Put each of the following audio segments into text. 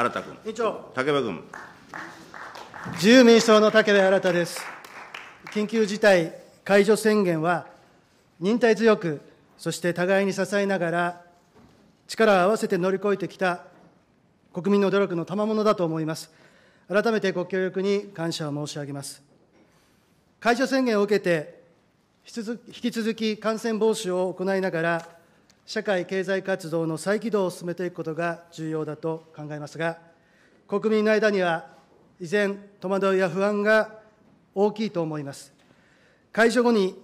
新田君。委員長。竹部君。自由民主党の竹部新です。緊急事態解除宣言は、忍耐強く、そして互いに支えながら、力を合わせて乗り越えてきた国民の努力の賜物だと思います。改めてご協力に感謝を申し上げます。解除宣言を受けて、引き続き感染防止を行いながら、社会経済活動の再起動を進めていくことが重要だと考えますが、国民の間には依然、戸惑いや不安が大きいと思います。解除後に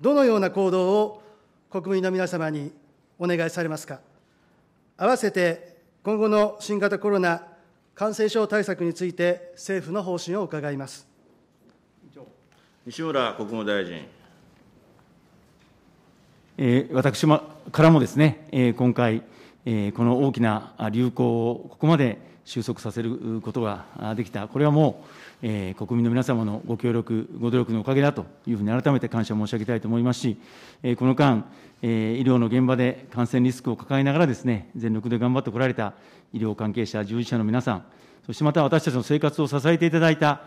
どのような行動を国民の皆様にお願いされますか。合わせて今後の新型コロナ感染症対策について政府の方針を伺います。西村国務大臣。私からもですね、今回、この大きな流行をここまで収束させることができた、これはもう国民の皆様のご協力、ご努力のおかげだというふうに改めて感謝申し上げたいと思いますし、この間、医療の現場で感染リスクを抱えながらですね、全力で頑張ってこられた医療関係者、従事者の皆さん、そしてまた私たちの生活を支えていただいた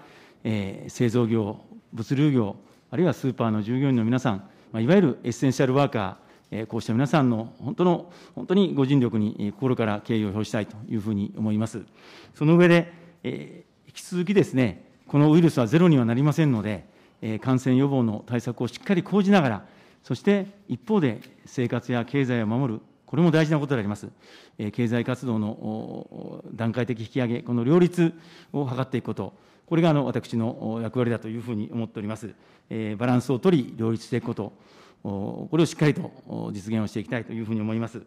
製造業、物流業、あるいはスーパーの従業員の皆さん、いわゆるエッセンシャルワーカー、こうした皆さんの本当の、本当にご尽力に心から敬意を表したいというふうに思います。その上で、え引き続きですね、このウイルスはゼロにはなりませんので、え感染予防の対策をしっかり講じながら、そして一方で生活や経済を守る、これも大事なことであります。え経済活動の段階的引き上げ、この両立を図っていくこと、これがあの私の役割だというふうに思っております。バランスを取り、両立していくこと、これをしっかりと実現をしていきたいというふうに思います。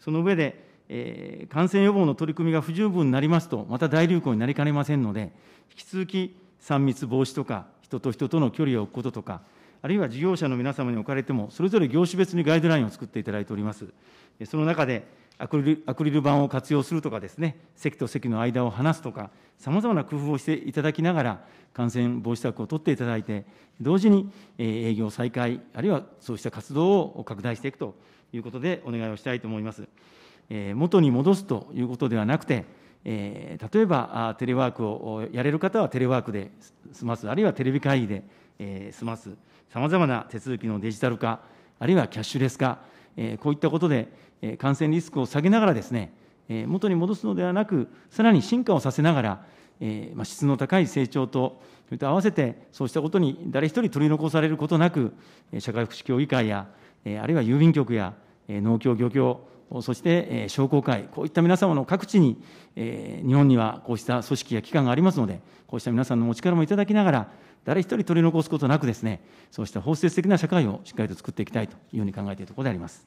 その上で、え感染予防の取り組みが不十分になりますと、また大流行になりかねませんので、引き続き3密防止とか、人と人との距離を置くこととか、あるいは事業者の皆様におかれても、それぞれ業種別にガイドラインを作っていただいております。その中で、アクリルアクリル板を活用するとかですね、席と席の間を離すとか、さまざまな工夫をしていただきながら、感染防止策を取っていただいて、同時に営業再開、あるいはそうした活動を拡大していくということで、お願いをしたいと思います。元に戻すということではなくて、例えばテレワークをやれる方はテレワークで済ます、あるいはテレビ会議で済ます、さまざまな手続きのデジタル化、あるいはキャッシュレス化、えこういったことで、え感染リスクを下げながらですね、え元に戻すのではなく、さらに進化をさせながら、えま質の高い成長と、それと合わせて、そうしたことに誰一人取り残されることなく、社会福祉協議会や、あるいは郵便局や農協、漁協、そして商工会、こういった皆様の各地に、日本にはこうした組織や機関がありますので、こうした皆さんのお力もいただきながら、誰一人取り残すことなくですね、そうした包摂的な社会をしっかりと作っていきたいというふうに考えているところであります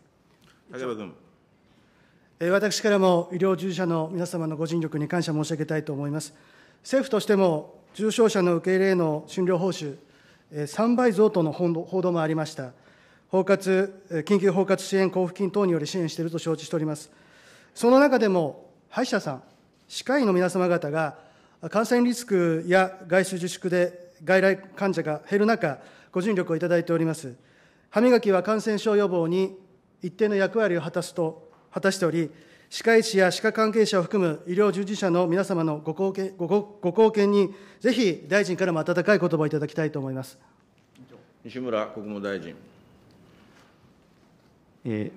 竹山君。私からも医療従事者の皆様のご尽力に感謝申し上げたいと思います。政府としても重症者の受け入れへの診療報酬、3倍増との報道もありました。包括緊急包括支援交付金等により支援していると承知しております。その中でも、歯医者さん、歯科医の皆様方が、感染リスクや外出自粛で外来患者が減る中、ご尽力をいただいております。歯磨きは感染症予防に一定の役割を果たすと、果たしており、歯科医師や歯科関係者を含む医療従事者の皆様のご貢献ごご貢献に、ぜひ大臣からも温かい言葉をいただきたいと思います西村国務大臣。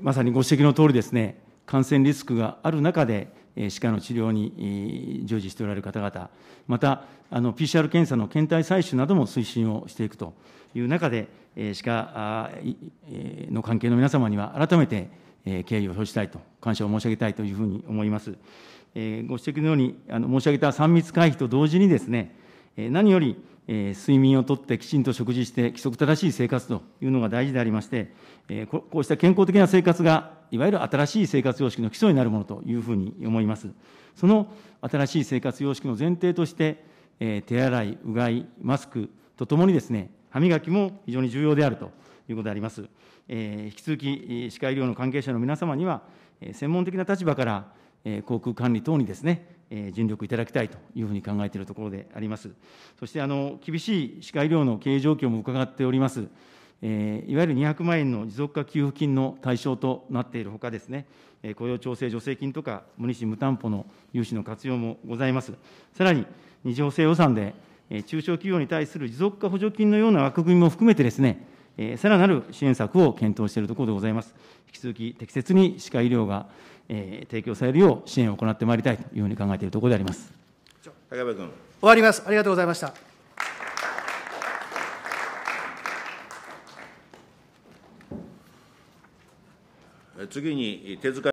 まさにご指摘のとおりですね、感染リスクがある中で、歯科の治療に従事しておられる方々、また、PCR 検査の検体採取なども推進をしていくという中で、歯科の関係の皆様には改めて敬意を表したいと、感謝を申し上げたいというふうに思います。ご指摘のように、申し上げた3密回避と同時にですね、何より睡眠をとってきちんと食事して、規則正しい生活というのが大事でありまして、こうした健康的な生活が、いわゆる新しい生活様式の基礎になるものというふうに思います。その新しい生活様式の前提として、手洗い、うがい、マスクとともにですね、歯磨きも非常に重要であるということであります。引き続き、歯科医療の関係者の皆様には、専門的な立場から、航空管理等にですね、尽力いただきたいというふうに考えているところであります。そして、厳しい歯科医療の経営状況も伺っております。えー、いわゆる200万円の持続化給付金の対象となっているほかですね、えー、雇用調整助成金とか、無利子無担保の融資の活用もございます。さらに、二次補正予算で、えー、中小企業に対する持続化補助金のような枠組みも含めてですね、さらなる支援策を検討しているところでございます。引き続き適切に歯科医療が提供されるよう支援を行ってまいりたいというふうに考えているところであります。高部君。終わります。ありがとうございました。次に手塚